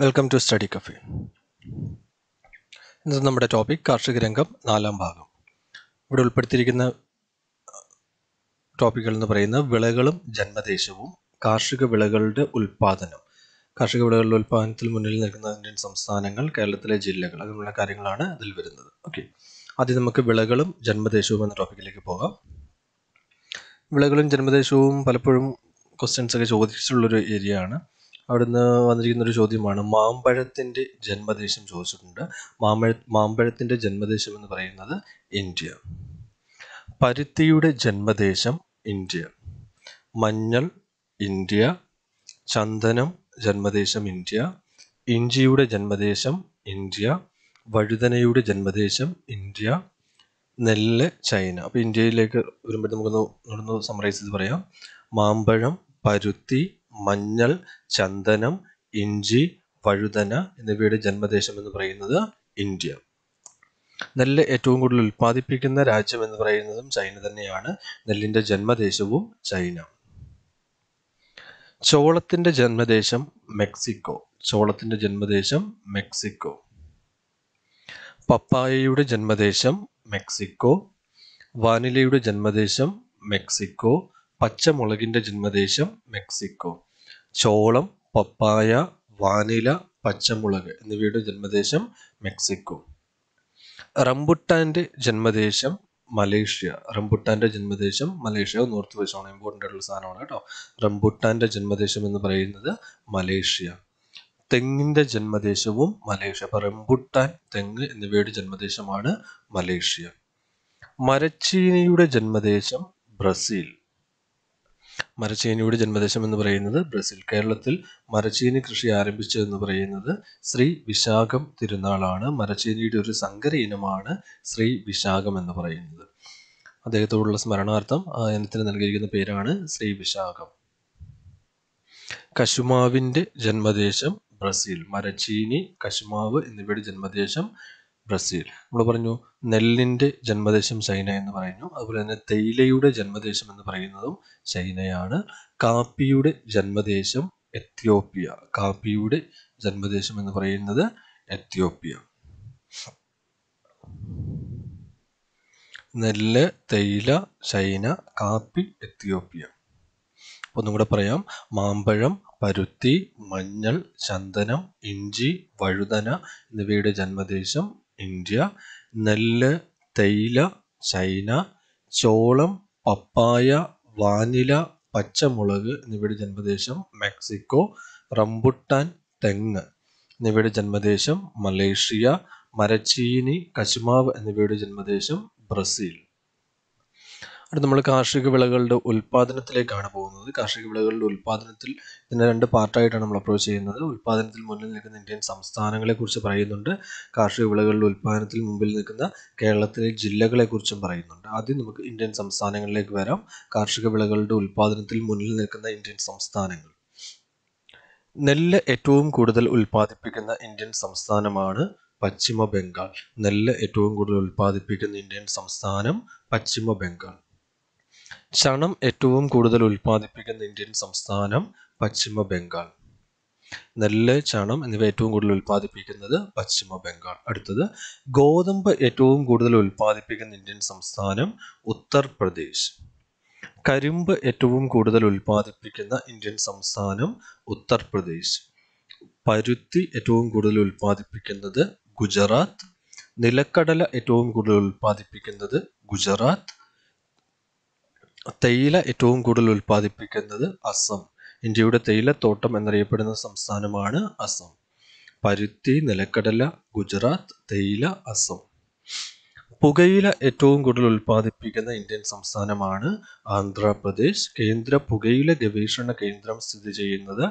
welcome to study cafe ഇന്ന് നമ്മുടെ topic കാർഷിക രംഗം നാലാം ഭാഗം ഇവിടെ ഉൾപ്പെടുത്തിയിരിക്കുന്ന ടോപ്പിക്കുകൾ എന്ന് പറയുന്നത് വിളകളും ജന്മദേശവും കാർഷിക വിളകളുടെ ഉൽപ്പാദനം കാർഷിക വിളകളുടെ ഉൽപ്പാദനത്തിൽ മുന്നിൽ നിൽക്കുന്ന ഇന്ത്യൻ സംസ്ഥാനങ്ങൾ കേരളത്തിലെ ജില്ലകൾ അങ്ങനെയുള്ള കാര്യങ്ങളാണ് അതിൽ വരുന്നത് ഓക്കെ ആദ്യം നമുക്ക് വിളകളും ജന്മദേശവും എന്ന ടോപ്പിക്കിലേക്ക് പോകാം വിളകളും ജന്മദേശവും പലപ്പോഴും ക്വസ്റ്റ്യൻസ് ഒക്കെ ചോദിച്ചിട്ടുള്ളൊരു ഏരിയ ആണ് അവിടുന്ന് വന്നിരിക്കുന്ന ഒരു ചോദ്യമാണ് മാമ്പഴത്തിൻ്റെ ജന്മദേശം ചോദിച്ചിട്ടുണ്ട് മാമ്പഴ മാമ്പഴത്തിൻ്റെ ജന്മദേശം എന്ന് പറയുന്നത് ഇന്ത്യ പരുത്തിയുടെ ജന്മദേശം ഇന്ത്യ മഞ്ഞൾ ഇന്ത്യ ചന്ദനം ജന്മദേശം ഇന്ത്യ ഇഞ്ചിയുടെ ജന്മദേശം ഇന്ത്യ വഴുതനയുടെ ജന്മദേശം ഇന്ത്യ നെല്ല് ചൈന അപ്പോൾ ഇന്ത്യയിലേക്ക് വരുമ്പോഴത്തെ നമുക്കൊന്ന് ഒന്ന് ചെയ്ത് പറയാം മാമ്പഴം പരുത്തി മഞ്ഞൾ ചന്ദനം ഇഞ്ചി പഴുതന എന്നിവയുടെ ജന്മദേശം എന്ന് പറയുന്നത് ഇന്ത്യ നെല്ല് ഏറ്റവും കൂടുതൽ ഉൽപ്പാദിപ്പിക്കുന്ന രാജ്യം എന്ന് പറയുന്നതും ചൈന തന്നെയാണ് നെല്ലിന്റെ ജന്മദേശവും ചൈന ചോളത്തിന്റെ ജന്മദേശം മെക്സിക്കോ ചോളത്തിന്റെ ജന്മദേശം മെക്സിക്കോ പപ്പായയുടെ ജന്മദേശം മെക്സിക്കോ വാനിലയുടെ ജന്മദേശം മെക്സിക്കോ പച്ചമുളകിന്റെ ജന്മദേശം മെക്സിക്കോ ചോളം പപ്പായ വാനില പച്ചമുളക് എന്നിവയുടെ ജന്മദേശം മെക്സിക്കോ റംബുട്ടാൻ്റെ ജന്മദേശം മലേഷ്യ റംബുട്ടാൻ്റെ ജന്മദേശം മലേഷ്യ നോർത്ത് വെസ്റ്റാണ് ഇമ്പോർട്ടൻ്റ് ആയിട്ടുള്ള സാധനമാണ് കേട്ടോ റംബുട്ടാൻ്റെ ജന്മദേശം എന്ന് പറയുന്നത് മലേഷ്യ തെങ്ങിൻ്റെ ജന്മദേശവും മലേഷ്യ അപ്പോൾ റംബുട്ടാൻ തെങ്ങ് എന്നിവയുടെ ജന്മദേശമാണ് മലേഷ്യ മരച്ചീനിയുടെ ജന്മദേശം ബ്രസീൽ മരച്ചീനിയുടെ ജന്മദേശം എന്ന് പറയുന്നത് ബ്രസീൽ കേരളത്തിൽ മരച്ചീനി കൃഷി ആരംഭിച്ചതെന്ന് പറയുന്നത് ശ്രീ വിശാഖം തിരുനാളാണ് മരച്ചീനിയുടെ ഒരു സങ്കര ഇനമാണ് ശ്രീ വിശാഖം എന്ന് പറയുന്നത് അദ്ദേഹത്തോടുള്ള സ്മരണാർത്ഥം ആ ഇനത്തിന് നൽകിയിരിക്കുന്ന പേരാണ് ശ്രീ വിശാഖം കശുമാവിൻ്റെ ജന്മദേശം ബ്രസീൽ മരച്ചീനി കശുമാവ് എന്നിവയുടെ ജന്മദേശം ബ്രസീൽ നമ്മൾ പറഞ്ഞു നെല്ലിൻ്റെ ജന്മദേശം ചൈന എന്ന് പറയുന്നു അതുപോലെ തന്നെ തേയിലയുടെ ജന്മദേശം എന്ന് പറയുന്നതും ചൈനയാണ് കാപ്പിയുടെ ജന്മദേശം എത്യോപ്യ കാപ്പിയുടെ ജന്മദേശം എന്ന് പറയുന്നത് എത്യോപ്യ നെല്ല് തേയില ചൈന കാപ്പി എത്യോപ്യ ഒന്നും കൂടെ പറയാം മാമ്പഴം പരുത്തി മഞ്ഞൾ ചന്ദനം ഇഞ്ചി വഴുതന എന്നിവയുടെ ജന്മദേശം ഇന്ത്യ നെല്ല് തേയില ചൈന ചോളം പപ്പായ വാനില പച്ചമുളക് എന്നിവയുടെ ജന്മദേശം മെക്സിക്കോ റംബുട്ടാൻ തെങ്ങ് എന്നിവയുടെ ജന്മദേശം മലേഷ്യ മരച്ചീനി കശുമാവ് എന്നിവയുടെ ജന്മദേശം ബ്രസീൽ അടുത്ത നമ്മൾ കാർഷിക വിളകളുടെ ഉൽപ്പാദനത്തിലേക്കാണ് പോകുന്നത് കാർഷിക വിളകളുടെ ഉൽപ്പാദനത്തിൽ ഇതിനെ രണ്ട് പാർട്ടായിട്ടാണ് നമ്മൾ അപ്രോച്ച് ചെയ്യുന്നത് ഉൽപ്പാദനത്തിൽ മുന്നിൽ നിൽക്കുന്ന ഇന്ത്യൻ സംസ്ഥാനങ്ങളെക്കുറിച്ച് പറയുന്നുണ്ട് കാർഷിക വിളകളുടെ ഉൽപ്പാദനത്തിൽ മുമ്പിൽ നിൽക്കുന്ന കേരളത്തിലെ ജില്ലകളെക്കുറിച്ചും പറയുന്നുണ്ട് ആദ്യം നമുക്ക് ഇന്ത്യൻ സംസ്ഥാനങ്ങളിലേക്ക് വരാം കാർഷിക വിളകളുടെ ഉൽപ്പാദനത്തിൽ മുന്നിൽ നിൽക്കുന്ന ഇന്ത്യൻ സംസ്ഥാനങ്ങൾ നെല്ല് ഏറ്റവും കൂടുതൽ ഉൽപ്പാദിപ്പിക്കുന്ന ഇന്ത്യൻ സംസ്ഥാനമാണ് പശ്ചിമ ബംഗാൾ നെല്ല് ഏറ്റവും കൂടുതൽ ഉൽപ്പാദിപ്പിക്കുന്ന ഇന്ത്യൻ സംസ്ഥാനം പശ്ചിമ ബംഗാൾ ചണം ഏറ്റവും കൂടുതൽ ഉൽപ്പാദിപ്പിക്കുന്ന ഇന്ത്യൻ സംസ്ഥാനം പശ്ചിമ ബംഗാൾ നെല്ല് ചണം എന്നിവ ഏറ്റവും കൂടുതൽ ഉൽപ്പാദിപ്പിക്കുന്നത് പശ്ചിമ ബംഗാൾ അടുത്തത് ഗോതമ്പ് ഏറ്റവും കൂടുതൽ ഉൽപ്പാദിപ്പിക്കുന്ന ഇന്ത്യൻ സംസ്ഥാനം ഉത്തർപ്രദേശ് കരിമ്പ് ഏറ്റവും കൂടുതൽ ഉൽപ്പാദിപ്പിക്കുന്ന ഇന്ത്യൻ സംസ്ഥാനം ഉത്തർപ്രദേശ് പരുത്തി ഏറ്റവും കൂടുതൽ ഉൽപ്പാദിപ്പിക്കുന്നത് ഗുജറാത്ത് നിലക്കടല ഏറ്റവും കൂടുതൽ ഉൽപ്പാദിപ്പിക്കുന്നത് ഗുജറാത്ത് തേയില ഏറ്റവും കൂടുതൽ ഉൽപ്പാദിപ്പിക്കുന്നത് അസം ഇന്ത്യയുടെ തേയിലത്തോട്ടം എന്നറിയപ്പെടുന്ന സംസ്ഥാനമാണ് അസം പരുത്തി നിലക്കടല ഗുജറാത്ത് തേയില അസം പുകയില ഏറ്റവും കൂടുതൽ ഉൽപ്പാദിപ്പിക്കുന്ന ഇന്ത്യൻ സംസ്ഥാനമാണ് ആന്ധ്രാപ്രദേശ് കേന്ദ്ര പുകയില ഗവേഷണ കേന്ദ്രം സ്ഥിതി ചെയ്യുന്നത്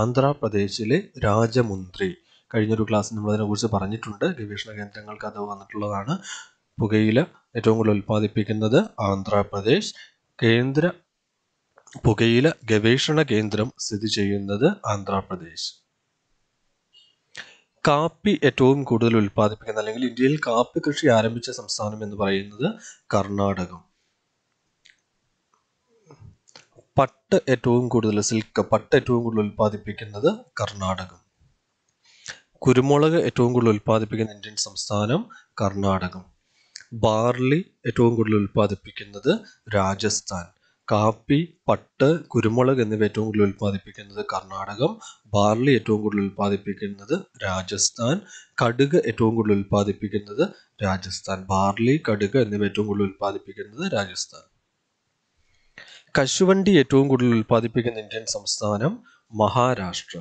ആന്ധ്രാപ്രദേശിലെ രാജമുന്ത്രി കഴിഞ്ഞൊരു ക്ലാസ്സിൽ നമ്മൾ അതിനെക്കുറിച്ച് പറഞ്ഞിട്ടുണ്ട് ഗവേഷണ കേന്ദ്രങ്ങൾക്ക് അത് വന്നിട്ടുള്ളതാണ് പുകയില ഏറ്റവും കൂടുതൽ ഉൽപ്പാദിപ്പിക്കുന്നത് ആന്ധ്രാപ്രദേശ് കേന്ദ്ര പുകയില ഗവേഷണ കേന്ദ്രം സ്ഥിതി ചെയ്യുന്നത് ആന്ധ്രാപ്രദേശ് കാപ്പി ഏറ്റവും കൂടുതൽ ഉൽപ്പാദിപ്പിക്കുന്ന അല്ലെങ്കിൽ ഇന്ത്യയിൽ കാപ്പി കൃഷി ആരംഭിച്ച സംസ്ഥാനം എന്ന് പറയുന്നത് കർണാടകം പട്ട് ഏറ്റവും കൂടുതൽ സിൽക്ക് പട്ട് ഏറ്റവും കൂടുതൽ ഉൽപ്പാദിപ്പിക്കുന്നത് കർണാടകം കുരുമുളക് ഏറ്റവും കൂടുതൽ ഉൽപ്പാദിപ്പിക്കുന്ന ഇന്ത്യൻ സംസ്ഥാനം കർണാടകം ബാർലി ഏറ്റവും കൂടുതൽ ഉൽപ്പാദിപ്പിക്കുന്നത് രാജസ്ഥാൻ കാപ്പി പട്ട് കുരുമുളക് എന്നിവ ഏറ്റവും കൂടുതൽ ഉൽപ്പാദിപ്പിക്കുന്നത് കർണാടകം ബാർലി ഏറ്റവും കൂടുതൽ ഉൽപ്പാദിപ്പിക്കുന്നത് രാജസ്ഥാൻ കടുക് ഏറ്റവും കൂടുതൽ ഉൽപ്പാദിപ്പിക്കുന്നത് രാജസ്ഥാൻ ബാർലി കടുക് എന്നിവ ഏറ്റവും കൂടുതൽ ഉൽപ്പാദിപ്പിക്കുന്നത് രാജസ്ഥാൻ കശുവണ്ടി ഏറ്റവും കൂടുതൽ ഉൽപ്പാദിപ്പിക്കുന്ന ഇന്ത്യൻ സംസ്ഥാനം മഹാരാഷ്ട്ര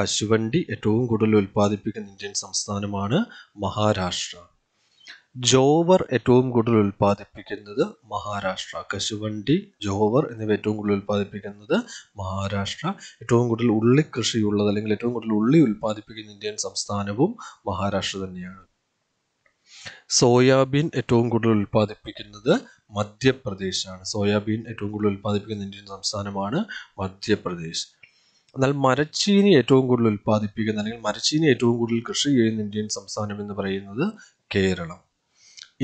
കശുവണ്ടി ഏറ്റവും കൂടുതൽ ഉൽപ്പാദിപ്പിക്കുന്ന ഇന്ത്യൻ സംസ്ഥാനമാണ് മഹാരാഷ്ട്ര ജോവർ ഏറ്റവും കൂടുതൽ ഉൽപ്പാദിപ്പിക്കുന്നത് മഹാരാഷ്ട്ര കശുവണ്ടി ജോവർ എന്നിവ ഏറ്റവും കൂടുതൽ ഉൽപ്പാദിപ്പിക്കുന്നത് മഹാരാഷ്ട്ര ഏറ്റവും കൂടുതൽ ഉള്ളി കൃഷിയുള്ളത് അല്ലെങ്കിൽ ഏറ്റവും കൂടുതൽ ഉള്ളി ഉൽപ്പാദിപ്പിക്കുന്ന ഇന്ത്യൻ സംസ്ഥാനവും മഹാരാഷ്ട്ര തന്നെയാണ് സോയാബീൻ ഏറ്റവും കൂടുതൽ ഉൽപ്പാദിപ്പിക്കുന്നത് മധ്യപ്രദേശാണ് സോയാബീൻ ഏറ്റവും കൂടുതൽ ഉൽപ്പാദിപ്പിക്കുന്ന ഇന്ത്യൻ സംസ്ഥാനമാണ് മധ്യപ്രദേശ് എന്നാൽ മരച്ചീനി ഏറ്റവും കൂടുതൽ ഉൽപ്പാദിപ്പിക്കുന്ന അല്ലെങ്കിൽ മരച്ചീനി ഏറ്റവും കൂടുതൽ കൃഷി ചെയ്യുന്ന ഇന്ത്യൻ സംസ്ഥാനം എന്ന് പറയുന്നത് കേരളം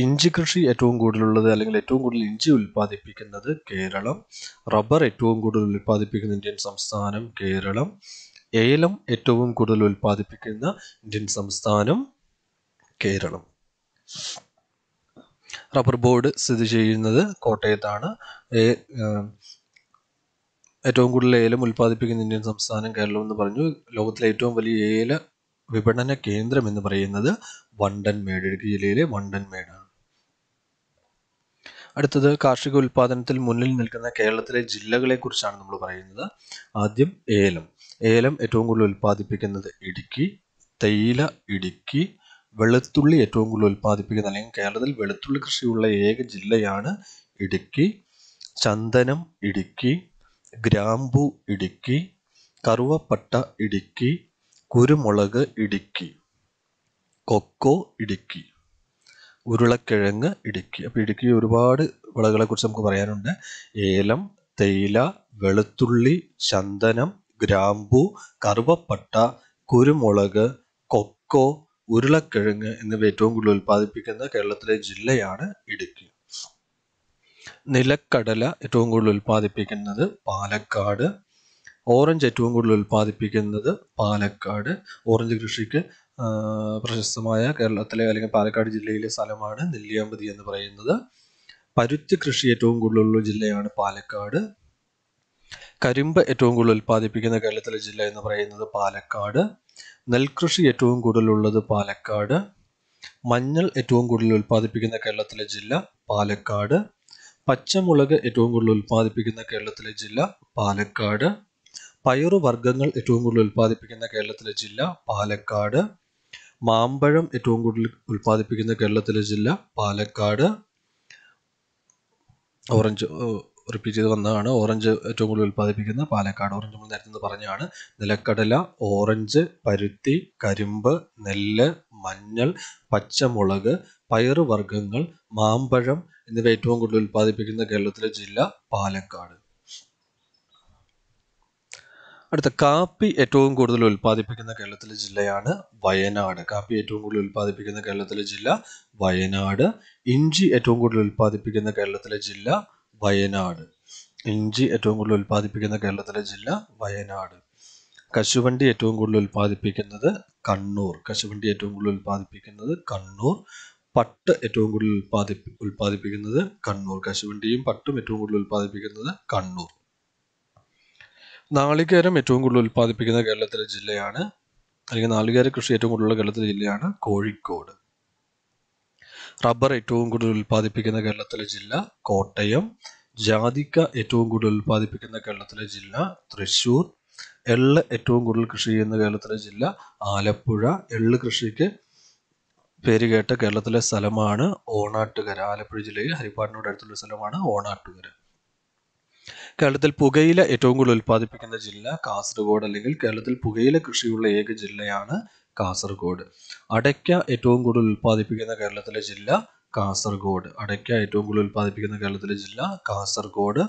ഇഞ്ചി കൃഷി ഏറ്റവും കൂടുതലുള്ളത് അല്ലെങ്കിൽ ഏറ്റവും കൂടുതൽ ഇഞ്ചി ഉൽപ്പാദിപ്പിക്കുന്നത് കേരളം റബ്ബർ ഏറ്റവും കൂടുതൽ ഉൽപ്പാദിപ്പിക്കുന്ന ഇന്ത്യൻ സംസ്ഥാനം കേരളം ഏലം ഏറ്റവും കൂടുതൽ ഉൽപ്പാദിപ്പിക്കുന്ന ഇന്ത്യൻ സംസ്ഥാനം കേരളം റബ്ബർ ബോർഡ് സ്ഥിതി ചെയ്യുന്നത് കോട്ടയത്താണ് ഏറ്റവും കൂടുതൽ ഏലം ഉൽപ്പാദിപ്പിക്കുന്ന ഇന്ത്യൻ സംസ്ഥാനം കേരളം എന്ന് പറഞ്ഞു ലോകത്തിലെ ഏറ്റവും വലിയ ഏല വിപണന കേന്ദ്രം എന്ന് പറയുന്നത് വണ്ടൻമേട് ഇടുക്കി ജില്ലയിലെ വണ്ടൻമേടാണ് അടുത്തത് കാർഷിക ഉൽപ്പാദനത്തിൽ മുന്നിൽ നിൽക്കുന്ന കേരളത്തിലെ ജില്ലകളെക്കുറിച്ചാണ് നമ്മൾ പറയുന്നത് ആദ്യം ഏലം ഏലം ഏറ്റവും കൂടുതൽ ഉൽപ്പാദിപ്പിക്കുന്നത് ഇടുക്കി തേയില ഇടുക്കി വെളുത്തുള്ളി ഏറ്റവും കൂടുതൽ ഉൽപ്പാദിപ്പിക്കുന്ന അല്ലെങ്കിൽ കേരളത്തിൽ വെളുത്തുള്ളി കൃഷിയുള്ള ഏക ജില്ലയാണ് ഇടുക്കി ചന്ദനം ഇടുക്കി ഗ്രാമ്പു ഇടുക്കി കറുവപ്പട്ട ഇടുക്കി കുരുമുളക് ഇടുക്കി കൊക്കോ ഇടുക്കി ഉരുളക്കിഴങ്ങ് ഇടുക്കി അപ്പോൾ ഇടുക്കി ഒരുപാട് വിളകളെക്കുറിച്ച് നമുക്ക് പറയാനുണ്ട് ഏലം തേയില വെളുത്തുള്ളി ചന്ദനം ഗ്രാമ്പൂ കറുവപ്പട്ട കുരുമുളക് കൊക്കോ ഉരുളക്കിഴങ്ങ് എന്നിവ ഏറ്റവും കൂടുതൽ ഉൽപ്പാദിപ്പിക്കുന്ന കേരളത്തിലെ ജില്ലയാണ് ഇടുക്കി നിലക്കടല ഏറ്റവും കൂടുതൽ ഉൽപ്പാദിപ്പിക്കുന്നത് പാലക്കാട് ഓറഞ്ച് ഏറ്റവും കൂടുതൽ ഉൽപ്പാദിപ്പിക്കുന്നത് പാലക്കാട് ഓറഞ്ച് കൃഷിക്ക് പ്രശസ്തമായ കേരളത്തിലെ അല്ലെങ്കിൽ പാലക്കാട് ജില്ലയിലെ സ്ഥലമാണ് നെല്ലിയാമ്പതി എന്ന് പറയുന്നത് പരുത്തി കൃഷി ഏറ്റവും കൂടുതലുള്ള ജില്ലയാണ് പാലക്കാട് കരിമ്പ് ഏറ്റവും കൂടുതൽ ഉൽപ്പാദിപ്പിക്കുന്ന കേരളത്തിലെ ജില്ല എന്ന് പറയുന്നത് പാലക്കാട് നെൽകൃഷി ഏറ്റവും കൂടുതലുള്ളത് പാലക്കാട് മഞ്ഞൾ ഏറ്റവും കൂടുതൽ ഉൽപ്പാദിപ്പിക്കുന്ന കേരളത്തിലെ ജില്ല പാലക്കാട് പച്ചമുളക് ഏറ്റവും കൂടുതൽ ഉൽപ്പാദിപ്പിക്കുന്ന കേരളത്തിലെ ജില്ല പാലക്കാട് പയറുവർഗ്ഗങ്ങൾ ഏറ്റവും കൂടുതൽ ഉൽപ്പാദിപ്പിക്കുന്ന കേരളത്തിലെ ജില്ല പാലക്കാട് മാമ്പഴം ഏറ്റവും കൂടുതൽ ഉൽപ്പാദിപ്പിക്കുന്ന കേരളത്തിലെ ജില്ല പാലക്കാട് ഓറഞ്ച് റിപ്പീറ്റ് ചെയ്ത് വന്നതാണ് ഓറഞ്ച് ഏറ്റവും കൂടുതൽ ഉൽപ്പാദിപ്പിക്കുന്ന പാലക്കാട് ഓറഞ്ച് നമ്മൾ നേരത്തെ പറഞ്ഞാണ് നിലക്കടല ഓറഞ്ച് പരുത്തി കരിമ്പ് നെല്ല് മഞ്ഞൾ പച്ചമുളക് പയറുവർഗ്ഗങ്ങൾ മാമ്പഴം എന്നിവ ഏറ്റവും കൂടുതൽ ഉൽപ്പാദിപ്പിക്കുന്ന കേരളത്തിലെ ജില്ല പാലക്കാട് അടുത്ത കാപ്പി ഏറ്റവും കൂടുതൽ ഉൽപ്പാദിപ്പിക്കുന്ന കേരളത്തിലെ ജില്ലയാണ് വയനാട് കാപ്പി ഏറ്റവും കൂടുതൽ ഉൽപ്പാദിപ്പിക്കുന്ന കേരളത്തിലെ ജില്ല വയനാട് ഇഞ്ചി ഏറ്റവും കൂടുതൽ ഉൽപ്പാദിപ്പിക്കുന്ന കേരളത്തിലെ ജില്ല വയനാട് ഇഞ്ചി ഏറ്റവും കൂടുതൽ ഉൽപ്പാദിപ്പിക്കുന്ന കേരളത്തിലെ ജില്ല വയനാട് കശുവണ്ടി ഏറ്റവും കൂടുതൽ ഉൽപ്പാദിപ്പിക്കുന്നത് കണ്ണൂർ കശുവണ്ടി ഏറ്റവും കൂടുതൽ ഉൽപ്പാദിപ്പിക്കുന്നത് കണ്ണൂർ പട്ട് ഏറ്റവും കൂടുതൽ ഉൽപ്പാദിപ്പി ഉൽപ്പാദിപ്പിക്കുന്നത് കണ്ണൂർ കശുവണ്ടിയും പട്ടും ഏറ്റവും കൂടുതൽ ഉൽപ്പാദിപ്പിക്കുന്നത് കണ്ണൂർ നാളികേരം ഏറ്റവും കൂടുതൽ ഉൽപ്പാദിപ്പിക്കുന്ന കേരളത്തിലെ ജില്ലയാണ് അല്ലെങ്കിൽ നാളികേര കൃഷി ഏറ്റവും കൂടുതലുള്ള കേരളത്തിലെ ജില്ലയാണ് കോഴിക്കോട് റബ്ബർ ഏറ്റവും കൂടുതൽ ഉൽപ്പാദിപ്പിക്കുന്ന കേരളത്തിലെ ജില്ല കോട്ടയം ജാതിക്ക ഏറ്റവും കൂടുതൽ ഉൽപ്പാദിപ്പിക്കുന്ന കേരളത്തിലെ ജില്ല തൃശ്ശൂർ എള്ള് ഏറ്റവും കൂടുതൽ കൃഷി ചെയ്യുന്ന കേരളത്തിലെ ജില്ല ആലപ്പുഴ എള്ള് കൃഷിക്ക് പേരുകേട്ട കേരളത്തിലെ സ്ഥലമാണ് ഓണാട്ടുകര ആലപ്പുഴ ജില്ലയിൽ ഹരിപ്പാടിനോട് അടുത്തുള്ള സ്ഥലമാണ് ഓണാട്ടുകര കേരളത്തിൽ പുകയില ഏറ്റവും കൂടുതൽ ഉൽപ്പാദിപ്പിക്കുന്ന ജില്ല കാസർഗോഡ് അല്ലെങ്കിൽ കേരളത്തിൽ പുകയില കൃഷിയുള്ള ഏക ജില്ലയാണ് കാസർഗോഡ് അടയ്ക്ക ഏറ്റവും കൂടുതൽ ഉൽപ്പാദിപ്പിക്കുന്ന കേരളത്തിലെ ജില്ല കാസർഗോഡ് അടയ്ക്ക ഏറ്റവും കൂടുതൽ ഉൽപ്പാദിപ്പിക്കുന്ന കേരളത്തിലെ ജില്ല കാസർഗോഡ്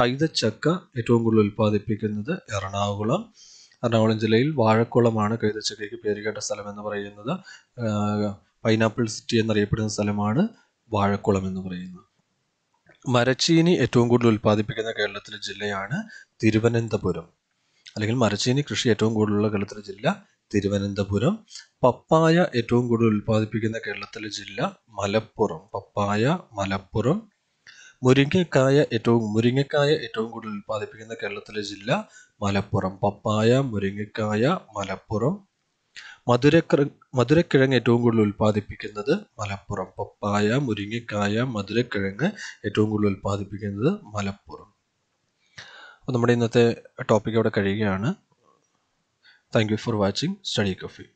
കൈതച്ചക്ക ഏറ്റവും കൂടുതൽ ഉൽപ്പാദിപ്പിക്കുന്നത് എറണാകുളം എറണാകുളം ജില്ലയിൽ വാഴക്കുളമാണ് കൈതച്ചക്കയ്ക്ക് പേരുകേട്ട സ്ഥലം എന്ന് പറയുന്നത് പൈനാപ്പിൾ സിറ്റി എന്നറിയപ്പെടുന്ന സ്ഥലമാണ് വാഴക്കുളം എന്ന് പറയുന്നത് മരച്ചീനി ഏറ്റവും കൂടുതൽ ഉൽപ്പാദിപ്പിക്കുന്ന കേരളത്തിലെ ജില്ലയാണ് തിരുവനന്തപുരം അല്ലെങ്കിൽ മരച്ചീനി കൃഷി ഏറ്റവും കൂടുതലുള്ള കേരളത്തിലെ ജില്ല തിരുവനന്തപുരം പപ്പായ ഏറ്റവും കൂടുതൽ ഉൽപ്പാദിപ്പിക്കുന്ന കേരളത്തിലെ ജില്ല മലപ്പുറം പപ്പായ മലപ്പുറം മുരിങ്ങക്കായ ഏറ്റവും മുരിങ്ങക്കായ ഏറ്റവും കൂടുതൽ ഉൽപ്പാദിപ്പിക്കുന്ന കേരളത്തിലെ ജില്ല മലപ്പുറം പപ്പായ മുരിങ്ങക്കായ മലപ്പുറം മധുര മധുരക്കിഴങ്ങ് ഏറ്റവും കൂടുതൽ ഉൽപ്പാദിപ്പിക്കുന്നത് മലപ്പുറം പപ്പായ മുരിങ്ങക്കായ മധുരക്കിഴങ്ങ് ഏറ്റവും കൂടുതൽ ഉൽപ്പാദിപ്പിക്കുന്നത് മലപ്പുറം അപ്പോൾ നമ്മുടെ ഇന്നത്തെ ടോപ്പിക് അവിടെ കഴിയുകയാണ് thank you for watching study coffee